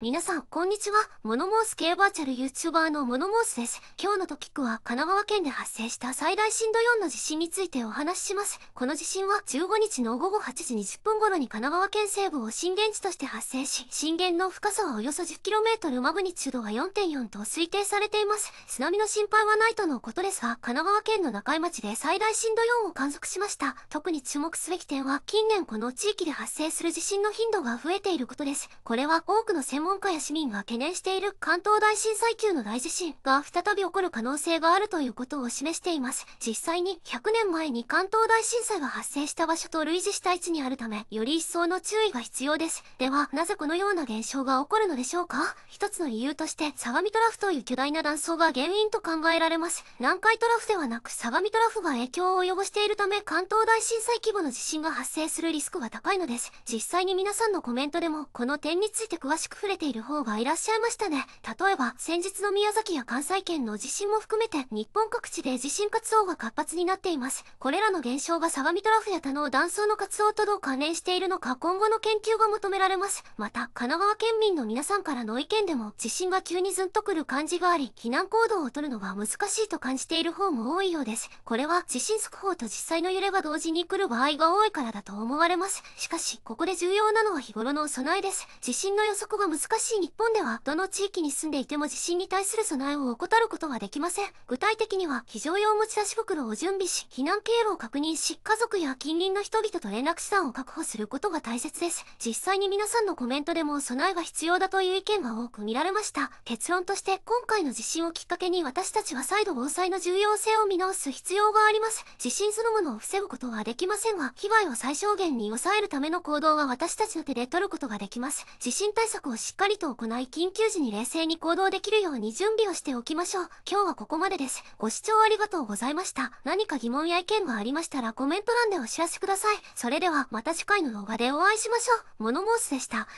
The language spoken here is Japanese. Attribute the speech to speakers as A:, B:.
A: 皆さん、こんにちは。モノモース系バーチャル YouTuber のモノモースです。今日のトピックは、神奈川県で発生した最大震度4の地震についてお話しします。この地震は、15日の午後8時20分頃に神奈川県西部を震源地として発生し、震源の深さはおよそ 10km マグニチュードが4.4と推定されています。津波の心配はないとのことですが、神奈川県の中井町で最大震度4を観測しました。特に注目すべき点は、近年この地域で発生する地震の頻度が増えていることです。これは多くの専門門家や市民が懸念している関東大震災級の大地震が再び起こる可能性があるということを示しています。実際に100年前に関東大震災が発生した場所と類似した位置にあるため、より一層の注意が必要です。では、なぜこのような現象が起こるのでしょうか一つの理由として、相模トラフという巨大な断層が原因と考えられます。南海トラフではなく相模トラフが影響を及ぼしているため、関東大震災規模の地震が発生するリスクが高いのです。実際に皆さんのコメントでも、この点について詳しく触れている方がいらっしゃいましたね。例えば、先日の宮崎や関西圏の地震も含めて、日本各地で地震活動が活発になっています。これらの現象が相模トラフや他の断層の活動とどう関連しているのか今後の研究が求められます。また、神奈川県民の皆さんからの意見でも、地震が急にずんとくる感じがあり、避難行動をとるのが難しいと感じている方も多いようです。これは、地震速報と実際の揺れが同時に来る場合が多いからだと思われます。しかし、ここで重要なのは日頃の備えです。地震の予測が難難しい日本では、どの地域に住んでいても地震に対する備えを怠ることはできません。具体的には、非常用持ち出し袋を準備し、避難経路を確認し、家族や近隣の人々と連絡資産を確保することが大切です。実際に皆さんのコメントでも備えが必要だという意見が多く見られました。結論として、今回の地震をきっかけに私たちは再度防災の重要性を見直す必要があります。地震そのものを防ぐことはできませんが、被害を最小限に抑えるための行動は私たちの手で取ることができます。地震対策をしかりと行い緊急時に冷静に行動できるように準備をしておきましょう。今日はここまでです。ご視聴ありがとうございました。何か疑問や意見がありましたらコメント欄でお知らせください。それではまた次回の動画でお会いしましょう。モノモースでした。